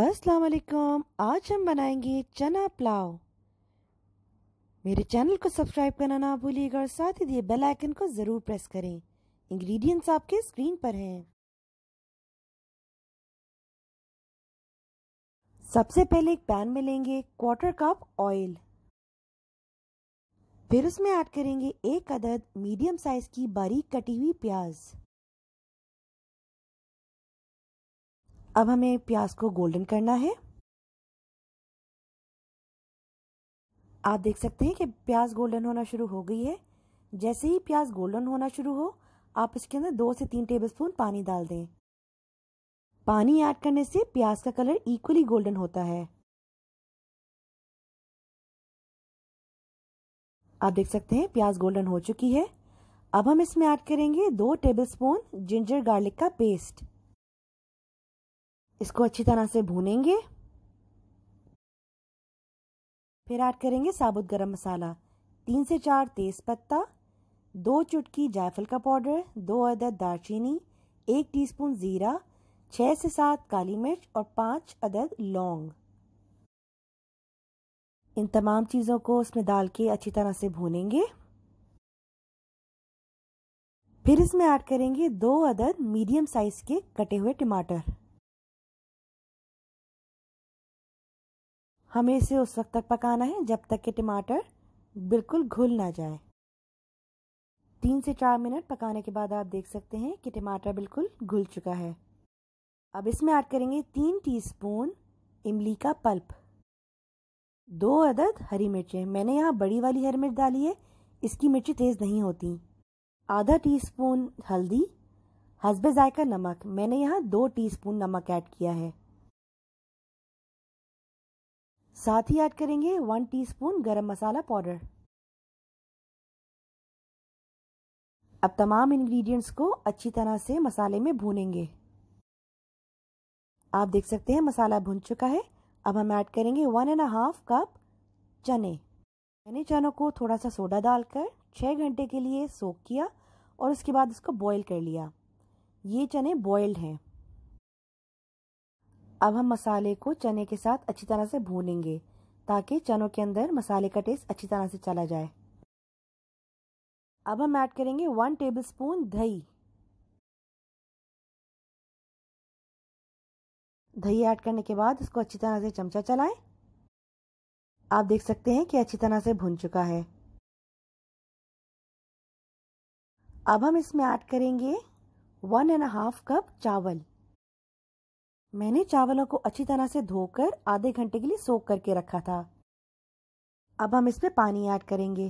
अस्सलाम वालेकुम आज हम बनाएंगे चना पुलाव मेरे चैनल को सब्सक्राइब करना ना भूलिएगा और साथ ही दिए बेल आइकन को ज़रूर प्रेस करें इंग्रेडिएंट्स आपके स्क्रीन पर हैं सबसे पहले एक पैन में लेंगे क्वार्टर कप ऑयल फिर उसमें ऐड करेंगे एक अदद मीडियम साइज की बारीक कटी हुई प्याज़ अब हमें प्याज को गोल्डन करना है आप देख सकते हैं कि प्याज गोल्डन होना शुरू हो गई है जैसे ही प्याज गोल्डन होना शुरू हो आप इसके अंदर दो से तीन टेबलस्पून पानी डाल दें पानी ऐड करने से प्याज का कलर इक्वली गोल्डन होता है आप देख सकते हैं प्याज गोल्डन हो चुकी है अब हम इसमें ऐड करेंगे दो टेबलस्पून जिंजर गार्लिक का पेस्ट इसको अच्छी तरह से भूनेंगे फिर ऐड करेंगे साबुत गरम मसाला तीन से चार तेज़ पत्ता दो चुटकी जायफल का पाउडर दो अदद दालचीनी एक टीस्पून ज़ीरा छः से सात काली मिर्च और पांच अदद लौंग इन तमाम चीज़ों को इसमें डाल के अच्छी तरह से भूनेंगे फिर इसमें ऐड करेंगे दो अदद मीडियम साइज़ के कटे हुए टमाटर हमें इसे उस वक्त तक पकाना है जब तक कि टमाटर बिल्कुल घुल ना जाए तीन से चार मिनट पकाने के बाद आप देख सकते हैं कि टमाटर बिल्कुल घुल चुका है अब इसमें ऐड करेंगे तीन टीस्पून इमली का पल्प दो अदद हरी मिर्चें मैंने यहाँ बड़ी वाली हरी मिर्च डाली है इसकी मिर्ची तेज़ नहीं होती आधा टीस्पून हल्दी हसबे जायका नमक मैंने यहाँ दो टीस्पून नमक ऐड किया है साथ ही ऐड करेंगे one teaspoon garam masala powder अब तमाम इंग्रेडिएंट्स को अच्छी तरह से मसाले में भूनेंगे आप देख सकते हैं मसाला भुन चुका है अब हम ऐड करेंगे वन एंड हाफ कप चने मैंने चनों को थोड़ा सा सोडा डालकर छः घंटे के लिए सोख किया और उसके बाद उसको बॉईल कर लिया ये चने बॉयल्ड हैं अब हम मसाले को चने के साथ अच्छी तरह से भूनेंगे ताकि चनों के अंदर मसाले का टेस्ट अच्छी तरह से चला जाए अब हम ऐड करेंगे वन टेबलस्पून दही दही ऐड करने के बाद इसको अच्छी तरह से चमचा चलाएं आप देख सकते हैं कि अच्छी तरह से भुन चुका है अब हम इसमें ऐड करेंगे वन एंड हाफ कप चावल मैंने चावलों को अच्छी तरह से धोकर आधे घंटे के लिए सोख करके रखा था अब हम इसमें पानी ऐड करेंगे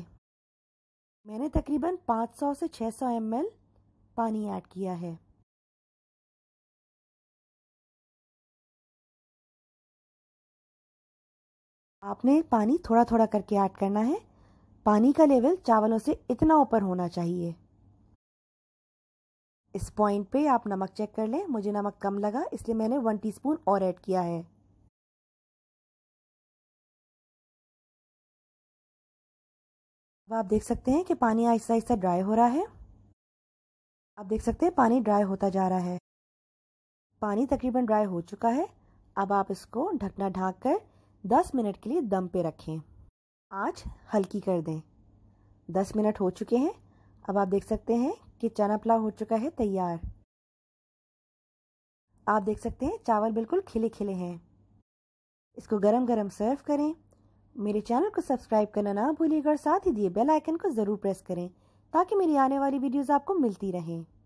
मैंने तकरीबन 500 से 600 सौ पानी ऐड किया है आपने पानी थोड़ा थोड़ा करके ऐड करना है पानी का लेवल चावलों से इतना ऊपर होना चाहिए इस पॉइंट पे आप नमक चेक कर लें मुझे नमक कम लगा इसलिए मैंने वन टीस्पून और ऐड किया है अब आप देख सकते हैं कि पानी आहिस्ता आहिस्ता ड्राई हो रहा है आप देख सकते हैं पानी ड्राई होता जा रहा है पानी तकरीबन ड्राई हो चुका है अब आप इसको ढकना ढाँक कर दस मिनट के लिए दम पे रखें आँच हल्की कर दें दस मिनट हो चुके हैं अब आप देख सकते हैं कि चना पुलाव हो चुका है तैयार आप देख सकते हैं चावल बिल्कुल खिले खिले हैं इसको गरम गरम सर्व करें मेरे चैनल को सब्सक्राइब करना ना भूलिएगा और साथ ही दिए बेल आइकन को ज़रूर प्रेस करें ताकि मेरी आने वाली वीडियोस आपको मिलती रहें